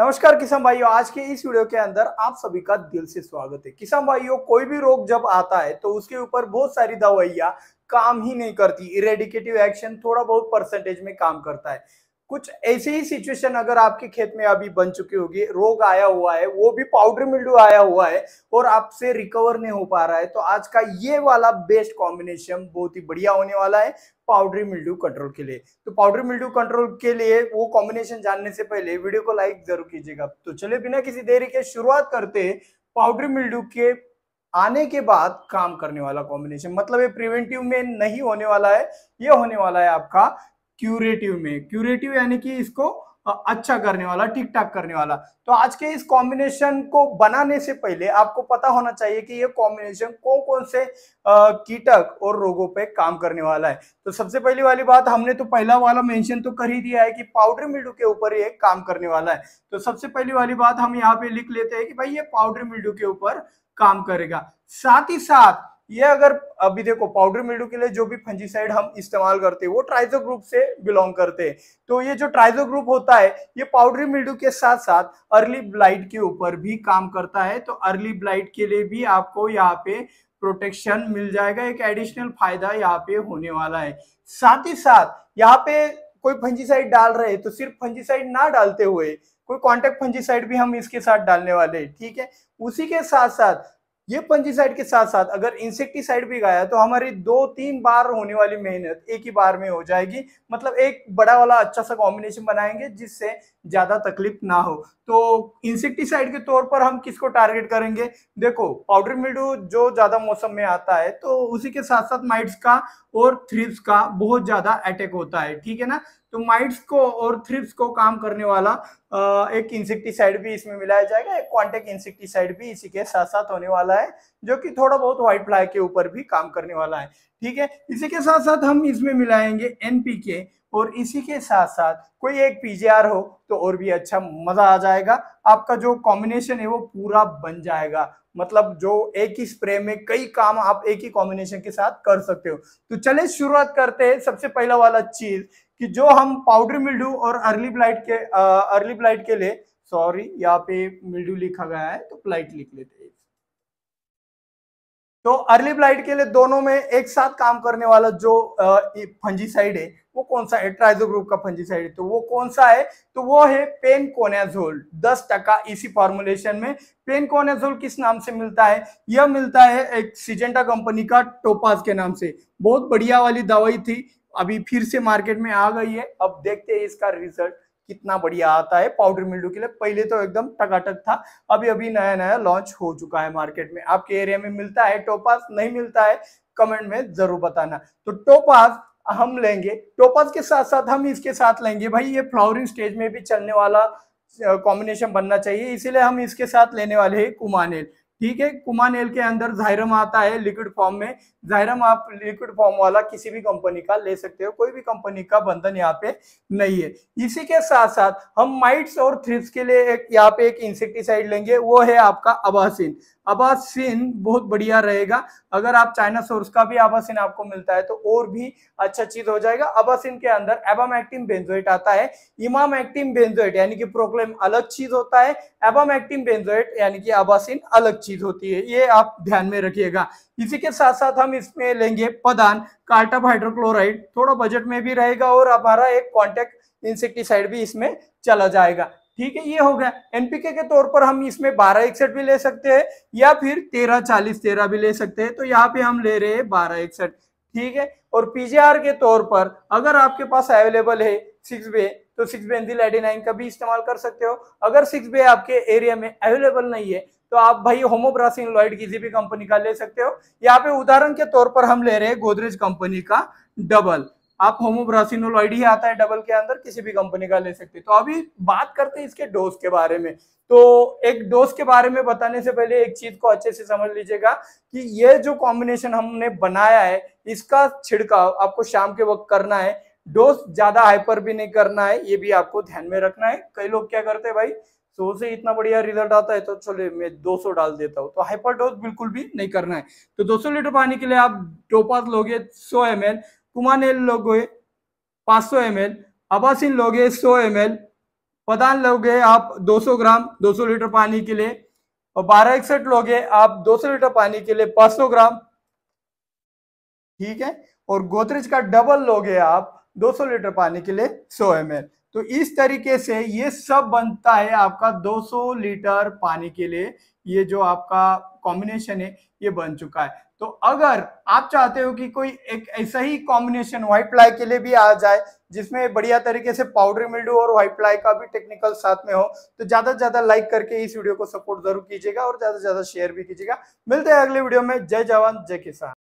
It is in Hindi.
नमस्कार किसान भाइयों आज के इस वीडियो के अंदर आप सभी का दिल से स्वागत है किसान भाइयों कोई भी रोग जब आता है तो उसके ऊपर बहुत सारी दवाइयां काम ही नहीं करती इरेडिकेटिव एक्शन थोड़ा बहुत परसेंटेज में काम करता है कुछ ऐसी ही सिचुएशन अगर आपके खेत में अभी बन चुकी होगी रोग आया हुआ है वो भी पाउडर मिल्डू आया हुआ है और आपसे रिकवर नहीं हो पा रहा है तो आज का ये वाला बेस्ट कॉम्बिनेशन बहुत ही बढ़िया होने वाला है पाउडरी मिल्डू कंट्रोल के लिए तो पाउडरी मिल्डू कंट्रोल के लिए वो कॉम्बिनेशन जानने से पहले वीडियो को लाइक जरूर कीजिएगा तो चलिए बिना किसी देरी के शुरुआत करते पाउडरी मिल्डू के आने के बाद काम करने वाला कॉम्बिनेशन मतलब ये प्रिवेंटिव में नहीं होने वाला है ये होने वाला है आपका क्यूरेटिव में क्यूरेटिव यानी कि इसको अच्छा करने वाला ठीक ठाक करने वाला तो आज के इस कॉम्बिनेशन को बनाने से पहले आपको पता होना चाहिए कि यह कॉम्बिनेशन कौन कौन से कीटक और रोगों पे काम करने वाला है तो सबसे पहली वाली बात हमने तो पहला वाला मेंशन तो कर ही दिया है कि पाउडर मिल्डू के ऊपर ये काम करने वाला है तो सबसे पहली वाली बात हम यहाँ पे लिख लेते हैं कि भाई ये पाउडर मिल्डू के ऊपर काम करेगा साथ ही साथ ये अगर अभी देखो पाउडर मिल्डू के लिए जो भी फंजीसाइड हम इस्तेमाल करते हैं वो ट्राइजो ग्रुप से बिलोंग करते हैं तो ये जो ट्राइजो ग्रुप होता है ये पाउडर मिल्डू के साथ साथ अर्ली ब्लाइट के ऊपर भी काम करता है तो अर्ली ब्लाइट के लिए भी आपको यहाँ पे प्रोटेक्शन मिल जाएगा एक एडिशनल फायदा यहाँ पे होने वाला है साथ ही साथ यहाँ पे कोई फंजीसाइड डाल रहे तो सिर्फ फंजीसाइड ना डालते हुए कोई कॉन्टेक्ट फंजीसाइड भी हम इसके साथ डालने वाले ठीक है उसी के साथ साथ ये पंजीसाइड के साथ साथ अगर इंसेक्टिसाइड भी गाया तो हमारी दो तीन बार होने वाली मेहनत एक ही बार में हो जाएगी मतलब एक बड़ा वाला अच्छा सा कॉम्बिनेशन बनाएंगे जिससे ज़्यादा तकलीफ ना हो तो इंसेक्टिसाइड के तौर पर हम किसको टारगेट करेंगे देखो पाउडर मिडो जो ज़्यादा मौसम में आता है तो उसी के साथ साथ माइट्स का और थ्रिप्स का बहुत ज़्यादा अटैक होता है ठीक है ना तो माइट्स को और थ्रिप्स को काम करने वाला एक इंसेक्टिसाइड भी इसमें मिलाया जाएगा एक क्वांटेक इंसेक्टिसाइड भी इसी के साथ साथ होने वाला है जो कि थोड़ा बहुत व्हाइट फ्लाई के ऊपर भी काम करने वाला है ठीक है इसी के साथ साथ हम इसमें मिलाएंगे एनपीके और इसी के साथ साथ कोई एक पीजीआर हो तो और भी अच्छा मजा आ जाएगा आपका जो कॉम्बिनेशन है वो पूरा बन जाएगा मतलब जो एक ही स्प्रे में कई काम आप एक ही कॉम्बिनेशन के साथ कर सकते हो तो चले शुरुआत करते हैं सबसे पहला वाला चीज कि जो हम पाउडर मिल्ड्यू और अर्ली ब्लाइट के अर्ली uh, ब्लाइट के लिए सॉरी यहाँ पे मिल्ड्यू लिखा गया है तो ब्लाइट लिख लेते हैं तो अर्ली ब्लाइट के लिए दोनों में एक साथ काम करने वाला जो फंजीसाइड uh, है वो कौन सा है ट्राइजो ग्रुप का फंजीसाइड है तो वो कौन सा है तो वो है पेन कोनेजोल दस टका इसी फॉर्मुलेशन में पेन कोनेजोल किस नाम से मिलता है यह मिलता है एक सिजेंटा कंपनी का टोपाज के नाम से बहुत बढ़िया वाली दवाई थी अभी फिर से मार्केट में आ गई है अब देखते हैं इसका रिजल्ट कितना बढ़िया आता है पाउडर मिल्डू के लिए पहले तो एकदम टकाटक था अभी अभी नया नया लॉन्च हो चुका है मार्केट में आपके एरिया में मिलता है टोपास नहीं मिलता है कमेंट में जरूर बताना तो टोपास हम लेंगे टोपास के साथ साथ हम इसके साथ लेंगे भाई ये फ्लावरिंग स्टेज में भी चलने वाला कॉम्बिनेशन बनना चाहिए इसीलिए हम इसके साथ लेने वाले हैं कुमानेल ठीक है कुमानेल के अंदर जायरम आता है लिक्विड फॉर्म में जायरम आप लिक्विड फॉर्म वाला किसी भी कंपनी का ले सकते हो कोई भी कंपनी का बंधन यहाँ पे नहीं है इसी के साथ साथ हम माइट्स और थ्रिप्स के लिए एक यहाँ पे एक इंसेक्टिसाइड लेंगे वो है आपका अबासिन आबासिन बहुत बढ़िया रहेगा अगर आप चाइना सोर्स का भी आबासिन आपको मिलता है तो और भी अच्छा चीज हो जाएगा आबासिन के अंदर एबामैक्टिन बेंजोइट आता है इमामैक्टिन बेंजोइट यानी कि प्रोक्लेम अलग चीज होता है एबामैक्टिन बेंजोइट यानी कि आबासिन अलग चीज होती है ये आप ध्यान में रखिएगा इसी के साथ साथ हम इसमें लेंगे पदान कार्टअप हाइड्रोक्लोराइड थोड़ा बजट में भी रहेगा और हमारा एक कॉन्टेक्ट इंसेक्टिसाइड भी इसमें चला जाएगा ठीक है ये हो गया एनपीके के तौर पर हम इसमें बारह इकसठ भी ले सकते हैं या फिर तेरह चालीस तेरह भी ले सकते हैं तो यहाँ पे हम ले रहे हैं बारह इकसठ ठीक है और पीजीआर के तौर पर अगर आपके पास अवेलेबल है सिक्स बे तो सिक्स बे लाइटी नाइन का भी इस्तेमाल कर सकते हो अगर सिक्स बे आपके एरिया में अवेलेबल नहीं है तो आप भाई होमोब्रासिंग लॉइड किसी भी कंपनी का ले सकते हो यहाँ पे उदाहरण के तौर पर हम ले रहे हैं गोदरेज कंपनी का डबल आप होमोब्रासिनोल ही आता है डबल के अंदर किसी भी कंपनी का ले सकते तो अभी बात करते हैं इसके डोज के बारे में तो एक डोज के बारे में बताने से पहले एक चीज को अच्छे से समझ लीजिएगा कि ये जो कॉम्बिनेशन हमने बनाया है इसका छिड़काव आपको शाम के वक्त करना है डोज ज्यादा हाइपर भी नहीं करना है ये भी आपको ध्यान में रखना है कई लोग क्या करते हैं भाई सो से इतना बढ़िया रिजल्ट आता है तो चलो मैं 200 डाल देता हूँ तो हाइपर डोज बिल्कुल भी नहीं करना है तो 200 लीटर पानी के लिए आप टोपाज लोगे 100 एम कुमानेल लोगे पाँच सौ एम एल अबासिन लोगे सौ एम एल पदान लोगे आप 200 ग्राम 200 लीटर पानी के लिए और बारह इकसठ लोगे आप 200 लीटर पानी के लिए 500 ग्राम ठीक है और गोदरेज का डबल लोगे आप 200 लीटर पानी के लिए 100 एम एल तो इस तरीके से ये सब बनता है आपका 200 लीटर पानी के लिए ये जो आपका कॉम्बिनेशन है ये बन चुका है तो अगर आप चाहते हो कि कोई एक ऐसा ही कॉम्बिनेशन व्हाइट प्लाई के लिए भी आ जाए जिसमें बढ़िया तरीके से पाउडर मिल्डू और व्हाइट प्लाई का भी टेक्निकल साथ में हो तो ज्यादा से ज्यादा लाइक करके इस वीडियो को सपोर्ट जरूर कीजिएगा और ज्यादा से ज्यादा शेयर भी कीजिएगा मिलते हैं अगले वीडियो में जय जवान जय किसान